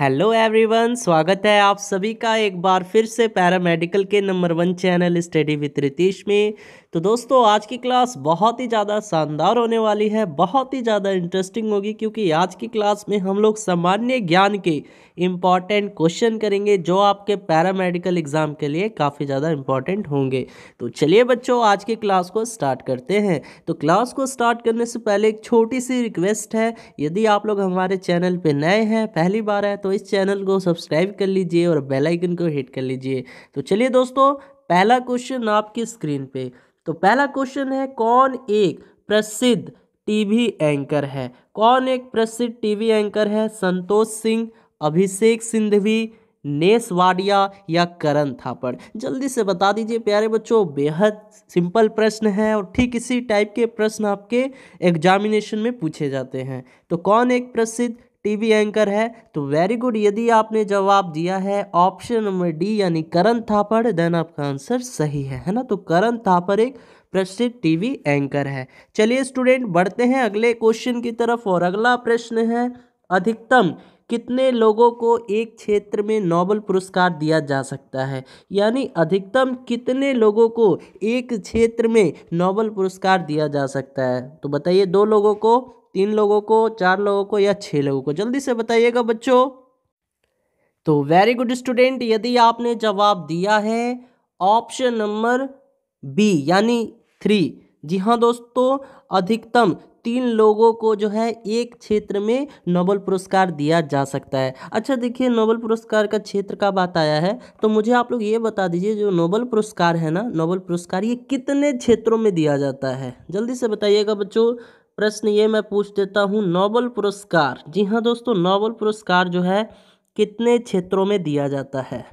hello everyone स्वागत है आप सभी का एक बार फिर से पैरामेडिकल के number one channel study with Ritish में तो दोस्तों आज की क्लास बहुत ही ज़्यादा शानदार होने वाली है बहुत ही ज़्यादा इंटरेस्टिंग होगी क्योंकि आज की क्लास में हम लोग सामान्य ज्ञान के इम्पॉर्टेंट क्वेश्चन करेंगे जो आपके पैरामेडिकल एग्ज़ाम के लिए काफ़ी ज़्यादा इम्पॉर्टेंट होंगे तो चलिए बच्चों आज की क्लास को स्टार्ट करते हैं तो क्लास को स्टार्ट करने से पहले एक छोटी सी रिक्वेस्ट है यदि आप लोग हमारे चैनल पर नए हैं पहली बार है तो तो इस चैनल को सब्सक्राइब कर लीजिए और बेल आइकन को हिट कर लीजिए तो चलिए दोस्तों पहला क्वेश्चन आपकी स्क्रीन पे तो पहला क्वेश्चन है कौन एक प्रसिद्ध टीवी एंकर है कौन एक प्रसिद्ध टीवी एंकर है संतोष सिंह अभिषेक सिंधवी नेस वाडिया या करण थापड़ जल्दी से बता दीजिए प्यारे बच्चों बेहद सिंपल प्रश्न है और ठीक इसी टाइप के प्रश्न आपके एग्जामिनेशन में पूछे जाते हैं तो कौन एक प्रसिद्ध टीवी एंकर है तो वेरी गुड यदि आपने जवाब दिया है ऑप्शन नंबर डी यानी करण थापड़ देन आपका आंसर सही है है ना तो करण थापड़ एक प्रसिद्ध टीवी एंकर है चलिए स्टूडेंट बढ़ते हैं अगले क्वेश्चन की तरफ और अगला प्रश्न है अधिकतम कितने लोगों को एक क्षेत्र में नोबल पुरस्कार दिया जा सकता है यानी अधिकतम कितने लोगों को एक क्षेत्र में नोबल पुरस्कार दिया जा सकता है तो बताइए दो लोगों को तीन लोगों को चार लोगों को या छः लोगों को जल्दी से बताइएगा बच्चों तो वेरी गुड स्टूडेंट यदि आपने जवाब दिया है ऑप्शन नंबर बी यानी थ्री जी हाँ दोस्तों अधिकतम तीन लोगों को जो है एक क्षेत्र में नोबल पुरस्कार दिया जा सकता है अच्छा देखिए नोबल पुरस्कार का क्षेत्र का बात आया है तो मुझे आप लोग ये बता दीजिए जो नोबल पुरस्कार है ना नोबल पुरस्कार ये कितने क्षेत्रों में दिया जाता है जल्दी से बताइएगा बच्चों प्रश्न ये मैं पूछ देता हूँ नोबल पुरस्कार जी हाँ दोस्तों नोबल पुरस्कार जो है कितने क्षेत्रों में दिया जाता है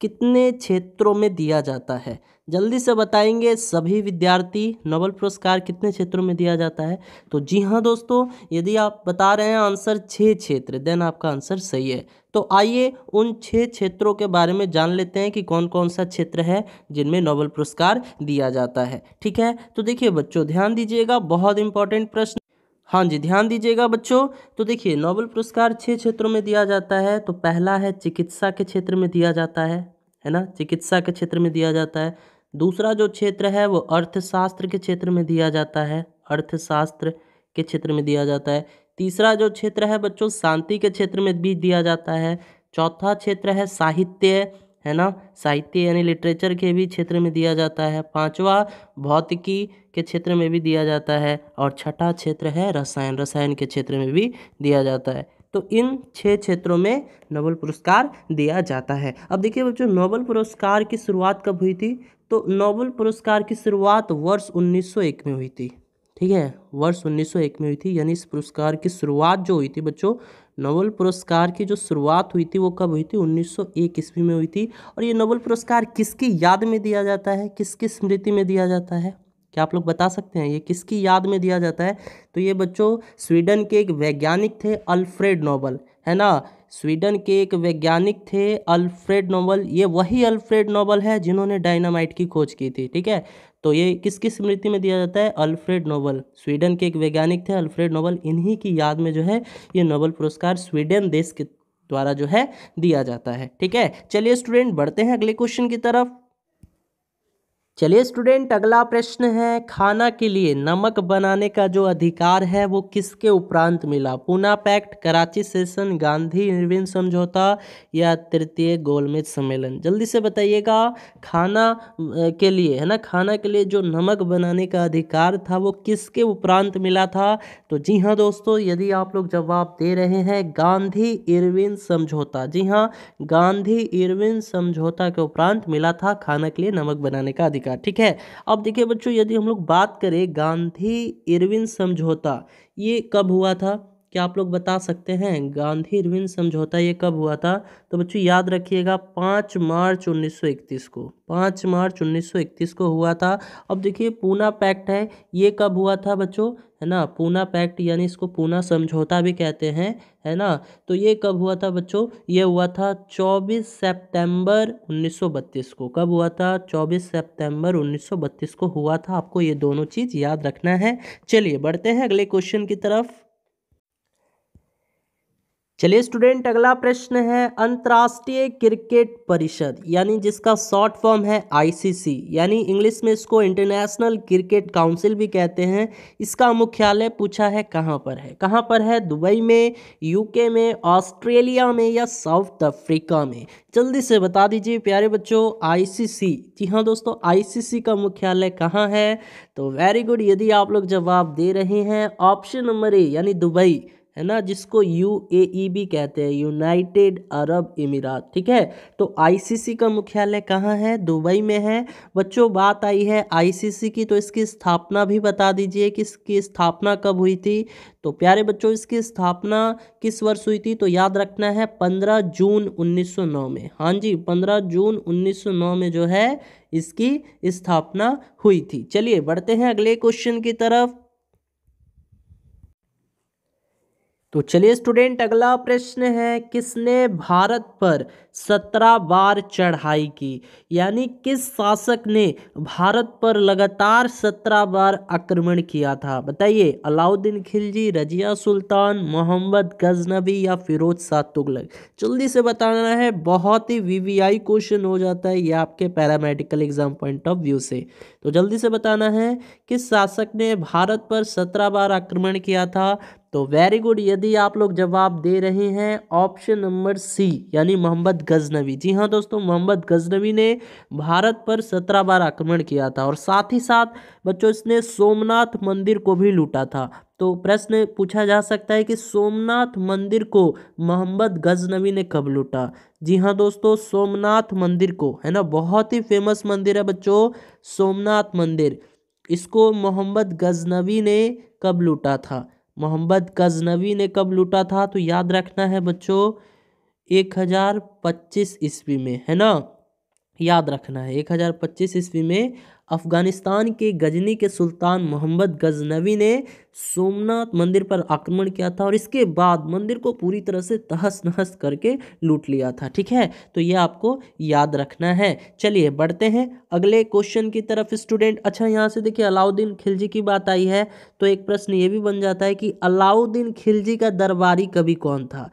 कितने क्षेत्रों में दिया जाता है जल्दी से बताएंगे सभी विद्यार्थी नोबल पुरस्कार कितने क्षेत्रों में दिया जाता है तो जी हाँ दोस्तों यदि आप बता रहे हैं आंसर छः क्षेत्र देन आपका आंसर सही है तो आइए उन छः क्षेत्रों के बारे में जान लेते हैं कि कौन कौन सा क्षेत्र है जिनमें नोबल पुरस्कार दिया जाता है ठीक है तो देखिए बच्चों ध्यान दीजिएगा बहुत इंपॉर्टेंट प्रश्न हाँ जी ध्यान दीजिएगा बच्चों तो देखिए नोबेल पुरस्कार छः क्षेत्रों में दिया जाता है तो पहला है चिकित्सा के क्षेत्र में दिया जाता है है ना चिकित्सा के क्षेत्र में दिया जाता है दूसरा जो क्षेत्र है वो अर्थशास्त्र के क्षेत्र में दिया जाता है अर्थशास्त्र के क्षेत्र में दिया जाता है तीसरा जो क्षेत्र है बच्चों शांति के क्षेत्र में भी दिया जाता है चौथा क्षेत्र है साहित्य है ना साहित्य यानी लिटरेचर के भी क्षेत्र में दिया जाता है पाँचवा भौतिकी के क्षेत्र में भी दिया जाता है और छठा क्षेत्र है रसायन रसायन के क्षेत्र में भी दिया जाता है तो इन छः क्षेत्रों में नोबल पुरस्कार दिया जाता है अब देखिए बच्चों नोबल पुरस्कार की शुरुआत कब हुई थी तो नोबल पुरस्कार की शुरुआत वर्ष 1901 में हुई थी ठीक है वर्ष 1901 में हुई थी यानी इस पुरस्कार की शुरुआत जो हुई थी बच्चों नोबल पुरस्कार की जो शुरुआत हुई थी वो कब हुई थी 1901 ईस्वी में हुई थी और ये नोबल पुरस्कार किसकी याद में दिया जाता है किसकी स्मृति में दिया जाता है क्या आप लोग बता सकते हैं ये किसकी याद में दिया जाता है तो ये बच्चों स्वीडन के एक वैज्ञानिक थे अल्फ्रेड नोबल है ना स्वीडन के एक वैज्ञानिक थे अल्फ्रेड नोबल ये वही अल्फ्रेड नोबल है जिन्होंने डायनामाइट की खोज की थी ठीक है तो ये किसकी स्मृति में दिया जाता है अल्फ्रेड नोबल स्वीडन के एक वैज्ञानिक थे अल्फ्रेड नोबल इन्हीं की याद में जो है ये नोबल पुरस्कार स्वीडन देश के द्वारा जो है दिया जाता है ठीक है चलिए स्टूडेंट बढ़ते हैं अगले क्वेश्चन की तरफ चलिए स्टूडेंट अगला प्रश्न है खाना के लिए नमक बनाने का जो अधिकार है वो किसके उपरांत मिला Poona pact Karachi session Gandhi Irwin समझौता या तृतीय गोलमेज सम्मेलन जल्दी से बताइएगा खाना के लिए है ना खाना के लिए जो नमक बनाने का अधिकार था वो किसके उपरांत मिला था तो जी हाँ दोस्तों यदि आप लोग जवाब दे रहे हैं गांधी इरविन समझौता जी हाँ गांधी इरविन समझौता के उपरांत मिला था खाना के लिए नमक बनाने का अधिकार का ठीक है अब देखिए बच्चों यदि हम लोग बात करें गांधी इरविन समझौता ये कब हुआ था क्या आप लोग बता सकते हैं गांधी इरविन समझौता ये कब हुआ था तो बच्चों याद रखिएगा पाँच मार्च 1931 को पाँच मार्च 1931 को हुआ था अब देखिए पूना पैक्ट है ये कब हुआ था बच्चों है ना पूना पैक्ट यानी इसको पूना समझौता भी कहते हैं है ना तो ये कब हुआ था बच्चों ये हुआ था 24 सितंबर 1932 को कब हुआ था 24 सितंबर 1932 को हुआ था आपको ये दोनों चीज़ याद रखना है चलिए बढ़ते हैं अगले क्वेश्चन की तरफ चलिए स्टूडेंट अगला प्रश्न है अंतर्राष्ट्रीय क्रिकेट परिषद यानी जिसका शॉर्ट फॉर्म है आईसीसी यानी इंग्लिश में इसको इंटरनेशनल क्रिकेट काउंसिल भी कहते हैं इसका मुख्यालय पूछा है कहाँ पर है कहाँ पर है दुबई में यूके में ऑस्ट्रेलिया में या साउथ अफ्रीका में जल्दी से बता दीजिए प्यारे बच्चों आई जी हाँ दोस्तों आई का मुख्यालय कहाँ है तो वेरी गुड यदि आप लोग जवाब दे रहे हैं ऑप्शन नंबर ए यानी दुबई है ना जिसको यू ए e भी कहते हैं यूनाइटेड अरब इमीरात ठीक है तो आईसीसी का मुख्यालय कहाँ है दुबई में है बच्चों बात आई है आईसीसी की तो इसकी स्थापना भी बता दीजिए कि इसकी स्थापना कब हुई थी तो प्यारे बच्चों इसकी स्थापना किस वर्ष हुई थी तो याद रखना है पंद्रह जून उन्नीस सौ नौ में हाँ जी पंद्रह जून उन्नीस सौ नौ में जो है इसकी स्थापना हुई थी चलिए बढ़ते हैं अगले क्वेश्चन की तरफ तो चलिए स्टूडेंट अगला प्रश्न है किसने भारत पर सत्रह बार चढ़ाई की यानी किस शासक ने भारत पर लगातार सत्रह बार आक्रमण किया था बताइए अलाउद्दीन खिलजी रजिया सुल्तान मोहम्मद गजनबी या फिरोज शाह तुगलक जल्दी से बताना है बहुत ही वीवीआई क्वेश्चन हो जाता है ये आपके paramedical exam point of view से तो जल्दी से बताना है किस शासक ने भारत पर सत्रह बार आक्रमण किया था तो वेरी गुड यदि आप लोग जवाब दे रहे हैं ऑप्शन नंबर सी यानी मोहम्मद गजनवी जी हाँ दोस्तों मोहम्मद गजनवी ने भारत पर सत्रह बार आक्रमण किया था और साथ ही साथ बच्चों इसने सोमनाथ मंदिर को भी लूटा था तो प्रश्न पूछा जा सकता है कि सोमनाथ मंदिर को मोहम्मद गजनवी ने कब लूटा जी हाँ दोस्तों सोमनाथ मंदिर को है ना बहुत ही फेमस मंदिर है बच्चों सोमनाथ मंदिर इसको मोहम्मद गजनवी ने कब लूटा था मोहम्मद गजनवी ने कब लूटा था तो याद रखना है बच्चों एक हज़ार पच्चीस ईस्वी में है ना याद रखना है एक हज़ार पच्चीस ईस्वी में अफगानिस्तान के गजनी के सुल्तान मोहम्मद गजनवी ने सोमनाथ मंदिर पर आक्रमण किया था और इसके बाद मंदिर को पूरी तरह से तहस नहस करके लूट लिया था ठीक है तो ये आपको याद रखना है चलिए बढ़ते हैं अगले क्वेश्चन की तरफ स्टूडेंट अच्छा यहाँ से देखिए अलाउद्दीन खिलजी की बात आई है तो एक प्रश्न ये भी बन जाता है कि अलाउद्दीन खिलजी का दरबारी कभी कौन था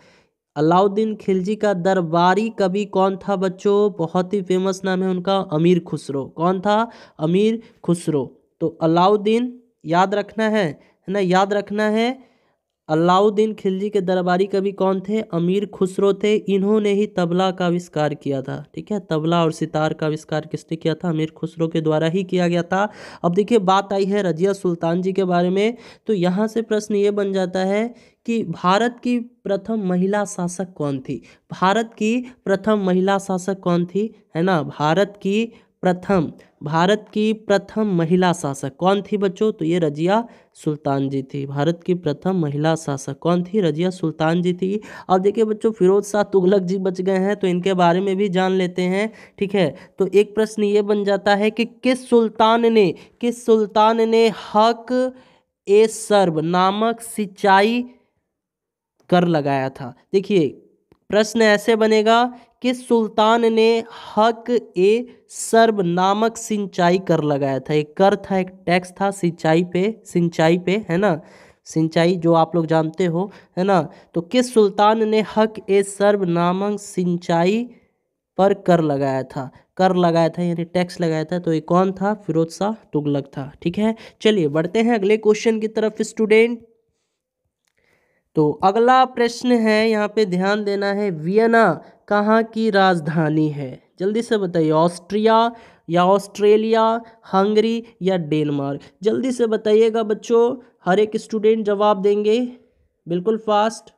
अलाउद्दीन खिलजी का दरबारी कवि कौन था बच्चों बहुत ही फेमस नाम है उनका अमीर खुसरो कौन था अमीर खुसरो तो अलाउद्दीन याद रखना है है ना याद रखना है अलाउद्दीन खिलजी के दरबारी कवि कौन थे अमीर खुसरो थे इन्होंने ही तबला का आविष्कार किया था ठीक है तबला और सितार का आविष्कार किसने किया था अमीर खुसरो के द्वारा ही किया गया था अब देखिए बात आई है रजिया सुल्तान जी के बारे में तो यहाँ से प्रश्न ये बन जाता है कि भारत की प्रथम महिला शासक कौन थी भारत की प्रथम महिला शासक कौन थी है ना भारत की प्रथम भारत की प्रथम महिला शासक कौन थी बच्चों तो ये रजिया सुल्तान जी थी भारत की प्रथम महिला शासक कौन थी रजिया सुल्तान जी थी अब देखिए बच्चों फिरोज शाह तुगलक जी बच गए हैं तो इनके बारे में भी जान लेते हैं ठीक है तो एक प्रश्न ये बन जाता है कि किस सुल्तान ने किस सुल्तान ने हक ए सर्व नामक सिंचाई कर लगाया था देखिए प्रश्न ऐसे बनेगा कि सुल्तान ने हक ए सर्ब नामक सिंचाई कर लगाया था एक कर था एक टैक्स था सिंचाई पे सिंचाई पे है ना सिंचाई जो आप लोग जानते हो है ना तो किस सुल्तान ने हक ए सर्ब नामक सिंचाई पर कर लगाया था कर लगाया था यानी टैक्स लगाया था तो ये कौन था फिरोज शाह तुगलक था ठीक है चलिए बढ़ते हैं अगले क्वेश्चन की तरफ स्टूडेंट तो अगला प्रश्न है यहाँ पे ध्यान देना है वियना कहाँ की राजधानी है जल्दी से बताइए ऑस्ट्रिया या ऑस्ट्रेलिया हंगरी या डेनमार्क जल्दी से बताइएगा बच्चों हर एक स्टूडेंट जवाब देंगे बिल्कुल फास्ट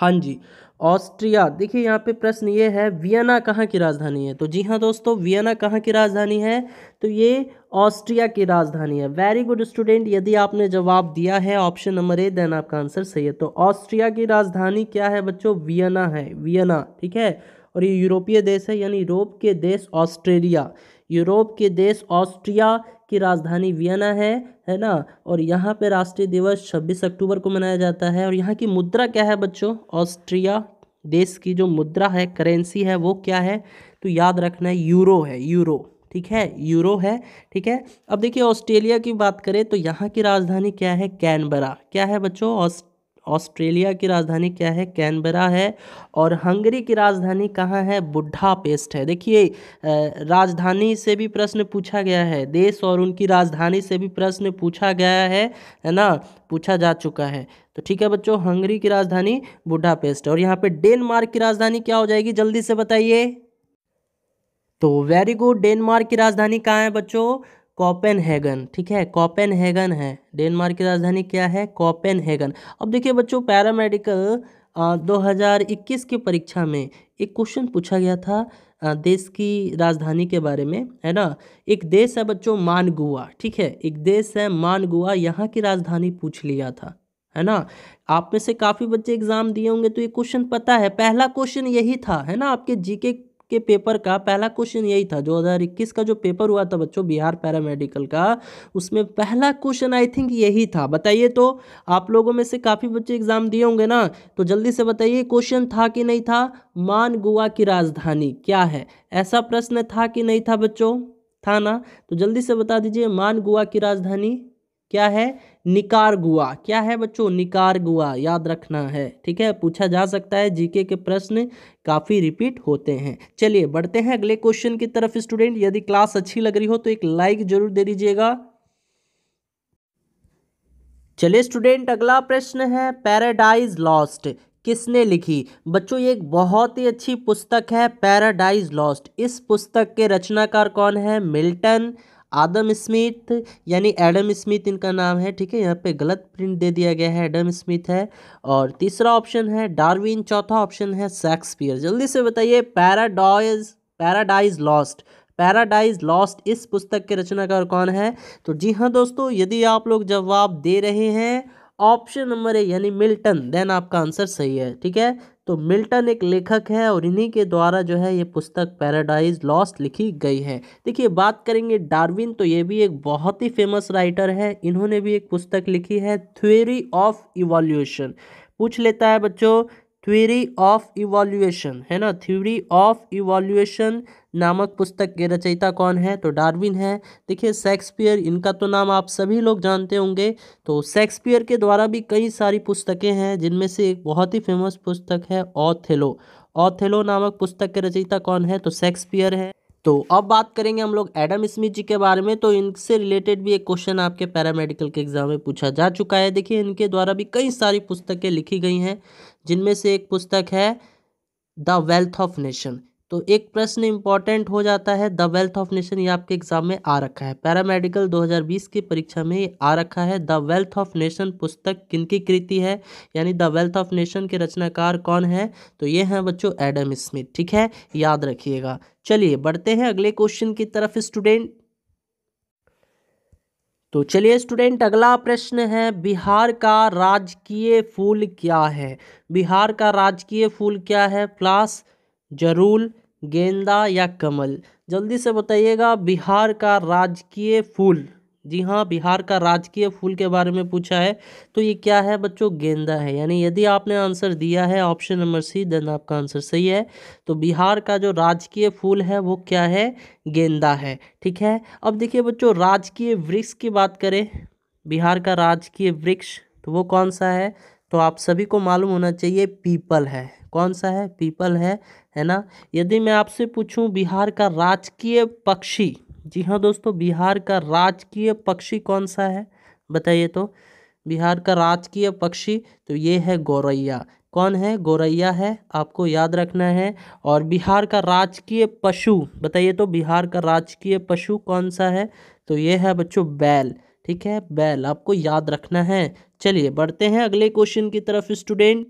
हाँ जी ऑस्ट्रिया देखिए यहाँ पे प्रश्न ये है वियना कहाँ की राजधानी है तो जी हाँ दोस्तों वियना कहाँ की राजधानी है तो ये ऑस्ट्रिया की राजधानी है वेरी गुड स्टूडेंट यदि आपने जवाब दिया है ऑप्शन नंबर ए देन आपका आंसर सही है तो ऑस्ट्रिया की राजधानी क्या है बच्चों वियना है वियना ठीक है और ये यूरोपीय देश है यानी यूरोप के देश ऑस्ट्रेलिया यूरोप के देश ऑस्ट्रिया की राजधानी वियना है है ना और यहाँ पे राष्ट्रीय दिवस 26 अक्टूबर को मनाया जाता है और यहाँ की मुद्रा क्या है बच्चों ऑस्ट्रिया देश की जो मुद्रा है करेंसी है वो क्या है तो याद रखना है यूरो है यूरो ठीक है यूरो है ठीक है अब देखिए ऑस्ट्रेलिया की बात करें तो यहाँ की राजधानी क्या है कैनबरा क्या है बच्चों ऑस्ट ऑस्ट्रेलिया की राजधानी क्या है कैनबरा है और हंगरी की राजधानी कहाँ है बुढ़ा पेस्ट है देखिए राजधानी से भी प्रश्न पूछा गया है देश और उनकी राजधानी से भी प्रश्न पूछा गया है है ना पूछा जा चुका है तो ठीक है बच्चों हंगरी की राजधानी बुढ़ा पेस्ट और यहाँ पे डेनमार्क की राजधानी क्या हो जाएगी जल्दी से बताइए तो वेरी गुड डेनमार्क की राजधानी कहाँ है बच्चों कॉपेनहेगन ठीक है कॉपेनहेगन है डेनमार्क की राजधानी क्या है कॉपेनहेगन अब देखिए बच्चों पैरामेडिकल दो हज़ार इक्कीस की परीक्षा में एक क्वेश्चन पूछा गया था देश की राजधानी के बारे में है ना एक देश है बच्चों मानगुआ ठीक है एक देश है मानगुआ यहाँ की राजधानी पूछ लिया था है ना आप में से काफ़ी बच्चे एग्ज़ाम दिए होंगे तो ये क्वेश्चन पता है पहला क्वेश्चन यही था है ना आपके जीके के पेपर का पहला क्वेश्चन यही था 2021 का जो पेपर हुआ था बच्चों बिहार पैरामेडिकल का उसमें पहला क्वेश्चन आई थिंक यही था बताइए तो आप लोगों में से काफ़ी बच्चे एग्जाम दिए होंगे ना तो जल्दी से बताइए क्वेश्चन था कि नहीं था मान गोवा की राजधानी क्या है ऐसा प्रश्न था कि नहीं था बच्चों था ना तो जल्दी से बता दीजिए मान गोवा की राजधानी क्या है निकारगुआ क्या है बच्चों निकारगुआ याद रखना है ठीक है पूछा जा सकता है जीके के प्रश्न काफ़ी रिपीट होते हैं चलिए बढ़ते हैं अगले क्वेश्चन की तरफ स्टूडेंट यदि क्लास अच्छी लग रही हो तो एक लाइक जरूर दे दीजिएगा चलिए स्टूडेंट अगला प्रश्न है पैराडाइज लॉस्ट किसने लिखी बच्चों ये एक बहुत ही अच्छी पुस्तक है पैराडाइज लॉस्ट इस पुस्तक के रचनाकार कौन है मिल्टन आदम स्मिथ यानी एडम स्मिथ इनका नाम है ठीक है यहाँ पे गलत प्रिंट दे दिया गया है एडम स्मिथ है और तीसरा ऑप्शन है डार्विन चौथा ऑप्शन है शेक्सपियर जल्दी से बताइए Paradise Paradise Lost Paradise Lost इस पुस्तक के रचनाकार कौन है तो जी हाँ दोस्तों यदि आप लोग जवाब दे रहे हैं ऑप्शन नंबर ए यानी मिल्टन देन आपका आंसर सही है ठीक है तो मिल्टन एक लेखक है और इन्हीं के द्वारा जो है ये पुस्तक पैराडाइज लॉस्ट लिखी गई है देखिए बात करेंगे डार्विन तो ये भी एक बहुत ही फेमस राइटर है इन्होंने भी एक पुस्तक लिखी है थ्योरी ऑफ इवोल्यूशन पूछ लेता है बच्चों थ्योरी ऑफ इवोल्यूशन है ना थ्योरी ऑफ इवोल्यूशन नामक पुस्तक के रचयिता कौन है तो डार्विन है देखिए शेक्सपियर इनका तो नाम आप सभी लोग जानते होंगे तो शेक्सपियर के द्वारा भी कई सारी पुस्तकें हैं जिनमें से एक बहुत ही फेमस पुस्तक है ऑथेलो ऑथेलो नामक पुस्तक के रचयिता कौन है तो शेक्सपियर है तो अब बात करेंगे हम लोग एडम स्मिथ जी के बारे में तो इनसे रिलेटेड भी एक क्वेश्चन आपके पैरामेडिकल के एग्जाम में पूछा जा चुका है देखिए इनके द्वारा भी कई सारी पुस्तकें लिखी गई हैं जिनमें से एक पुस्तक है द वेल्थ ऑफ नेशन तो एक प्रश्न इंपॉर्टेंट हो जाता है द वेल्थ ऑफ नेशन ये आपके एग्जाम में आ रखा है पैरामेडिकल 2020 की परीक्षा में ये आ रखा है द वेल्थ ऑफ नेशन पुस्तक किनकी कृति है यानी द वेल्थ ऑफ नेशन के रचनाकार कौन है तो ये हैं बच्चों एडम स्मिथ ठीक है याद रखिएगा चलिए बढ़ते हैं अगले क्वेश्चन की तरफ स्टूडेंट तो चलिए स्टूडेंट अगला प्रश्न है बिहार का राजकीय फूल क्या है बिहार का राजकीय फूल क्या है फ्लास जरूल गेंदा या कमल जल्दी से बताइएगा बिहार का राजकीय फूल जी हाँ बिहार का राजकीय फूल के बारे में पूछा है तो ये क्या है बच्चों गेंदा है यानी यदि आपने आंसर दिया है ऑप्शन नंबर सी देन आपका आंसर सही है तो बिहार का जो राजकीय फूल है वो क्या है गेंदा है ठीक है अब देखिए बच्चों राजकीय वृक्ष की बात करें बिहार का राजकीय वृक्ष तो वो कौन सा है तो आप सभी को मालूम होना चाहिए पीपल है कौन सा है पीपल है है ना यदि मैं आपसे पूछूं बिहार का राजकीय पक्षी जी हाँ दोस्तों बिहार का राजकीय पक्षी कौन सा है बताइए तो बिहार का राजकीय पक्षी तो ये है गौरैया कौन है गौरैया है आपको याद रखना है और बिहार का राजकीय पशु बताइए तो बिहार का राजकीय पशु कौन सा है तो ये है बच्चों बैल ठीक है बैल आपको याद रखना है चलिए बढ़ते हैं अगले क्वेश्चन की तरफ स्टूडेंट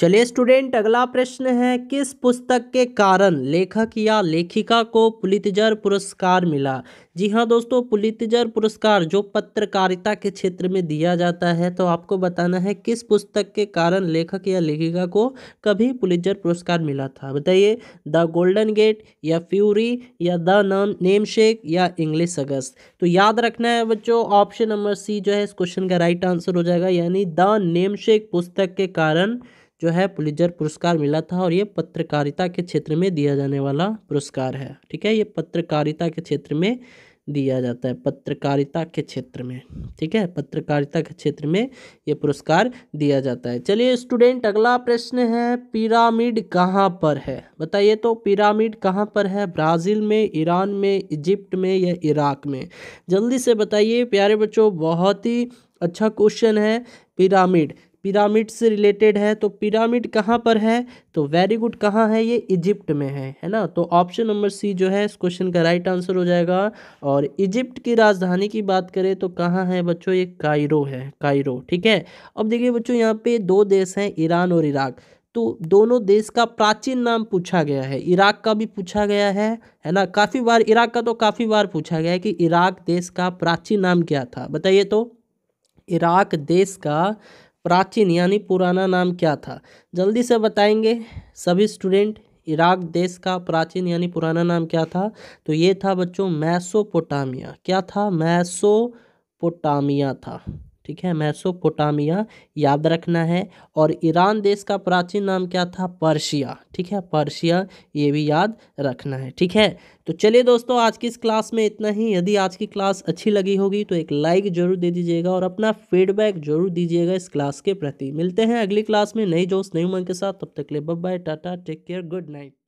चलिए स्टूडेंट अगला प्रश्न है किस पुस्तक के कारण लेखक या लेखिका को पुलितजर पुरस्कार मिला जी हाँ दोस्तों पुलितजर पुरस्कार जो पत्रकारिता के क्षेत्र में दिया जाता है तो आपको बताना है किस पुस्तक के कारण लेखक या लेखिका को कभी पुलितजर पुरस्कार मिला था बताइए द गोल्डन गेट या फ्यूरी या द नाम नेम शेक या इंग्लिश अगस्त तो याद रखना है बच्चों ऑप्शन नंबर सी जो है इस क्वेश्चन का राइट आंसर हो जाएगा यानी द नेम पुस्तक के कारण जो है पुलिजर पुरस्कार मिला था और ये पत्रकारिता के क्षेत्र में दिया जाने वाला पुरस्कार है ठीक है ये पत्रकारिता के क्षेत्र में दिया जाता है पत्रकारिता के क्षेत्र में ठीक है पत्रकारिता के क्षेत्र में ये पुरस्कार दिया जाता है चलिए स्टूडेंट अगला प्रश्न है पिरामिड कहाँ पर है बताइए तो पिरामिड कहाँ पर है ब्राज़ील में ईरान में इजिप्ट में या इराक में जल्दी से बताइए प्यारे बच्चों बहुत ही अच्छा क्वेश्चन है पिरामिड पिरामिड से रिलेटेड है तो पिरामिड कहाँ पर है तो वेरी गुड कहाँ है ये इजिप्ट में है है ना तो ऑप्शन नंबर सी जो है इस क्वेश्चन का राइट आंसर हो जाएगा और इजिप्ट की राजधानी की बात करें तो कहाँ है बच्चों ये कायरो है कायरो ठीक है अब देखिए बच्चों यहाँ पे दो देश हैं ईरान और इराक तो दोनों देश का प्राचीन नाम पूछा गया है इराक का भी पूछा गया है है ना काफ़ी बार इराक का तो काफ़ी बार पूछा गया है कि इराक देश का प्राचीन नाम क्या था बताइए तो इराक देश का प्राचीन यानी पुराना नाम क्या था जल्दी से बताएंगे सभी स्टूडेंट इराक देश का प्राचीन यानी पुराना नाम क्या था तो ये था बच्चों मैसोपोटामिया क्या था मैसोपोटामिया था ठीक है मैसोपोटामिया याद रखना है और ईरान देश का प्राचीन नाम क्या था पर्शिया ठीक है पर्शिया ये भी याद रखना है ठीक है तो चलिए दोस्तों आज की इस क्लास में इतना ही यदि आज की क्लास अच्छी लगी होगी तो एक लाइक जरूर दे दीजिएगा और अपना फीडबैक जरूर दीजिएगा इस क्लास के प्रति मिलते हैं अगली क्लास में नई जोश नई उमंग के साथ तब तक ले bye tata take care good night